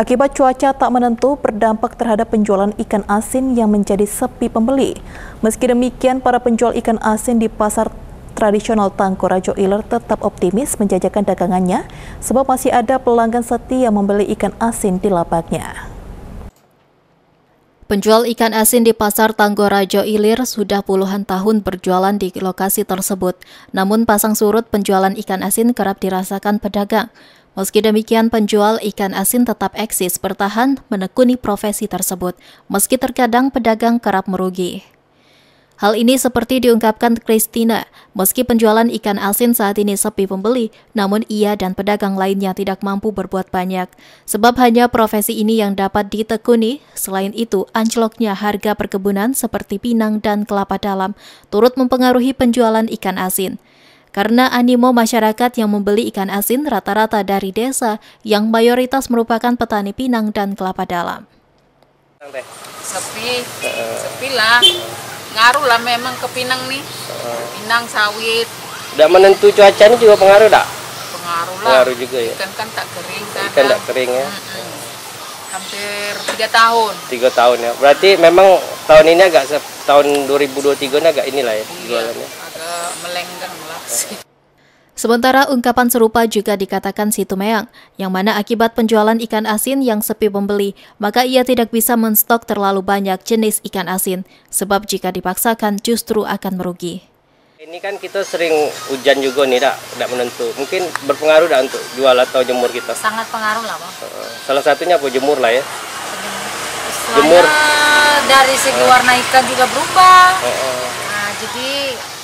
Akibat cuaca tak menentu berdampak terhadap penjualan ikan asin yang menjadi sepi pembeli. Meski demikian, para penjual ikan asin di pasar tradisional Tangkorajo Iler tetap optimis menjajakan dagangannya sebab masih ada pelanggan setia membeli ikan asin di lapaknya. Penjual ikan asin di pasar Tanggorajo Ilir sudah puluhan tahun berjualan di lokasi tersebut. Namun pasang surut penjualan ikan asin kerap dirasakan pedagang. Meski demikian, penjual ikan asin tetap eksis bertahan menekuni profesi tersebut, meski terkadang pedagang kerap merugi. Hal ini seperti diungkapkan Christina, meski penjualan ikan asin saat ini sepi pembeli, namun ia dan pedagang lainnya tidak mampu berbuat banyak. Sebab hanya profesi ini yang dapat ditekuni, selain itu anjloknya harga perkebunan seperti pinang dan kelapa dalam turut mempengaruhi penjualan ikan asin. Karena animo masyarakat yang membeli ikan asin rata-rata dari desa yang mayoritas merupakan petani pinang dan kelapa dalam. Sepi, sepi lah. Ngaruh lah memang ke Pinang nih. Pinang, sawit. Udah menentu cuaca ini juga pengaruh tak? Pengaruh lah. Pengaruh juga ya. Ikan kan tak kering kan. Ikan tak kering ya. Mm -mm. Hampir tiga tahun. Tiga tahun ya. Berarti memang tahun ini agak tahun 2023 ini agak inilah ya iya. jualannya melenggang lah sih. Sementara ungkapan serupa juga dikatakan Tumeang, yang mana akibat penjualan ikan asin yang sepi pembeli, maka ia tidak bisa menstok terlalu banyak jenis ikan asin, sebab jika dipaksakan justru akan merugi. Ini kan kita sering hujan juga nih, tak, tak menentu. Mungkin berpengaruh tak untuk jual atau jemur kita? Sangat pengaruh lah, Bang. Salah satunya apa jemur lah ya? Jemur. jemur. Dari segi warna ikan juga berubah. Oh, oh. Nah, jadi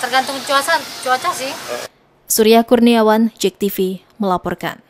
tergantung cuaca cuaca sih Surya Kurniawan JEK TV melaporkan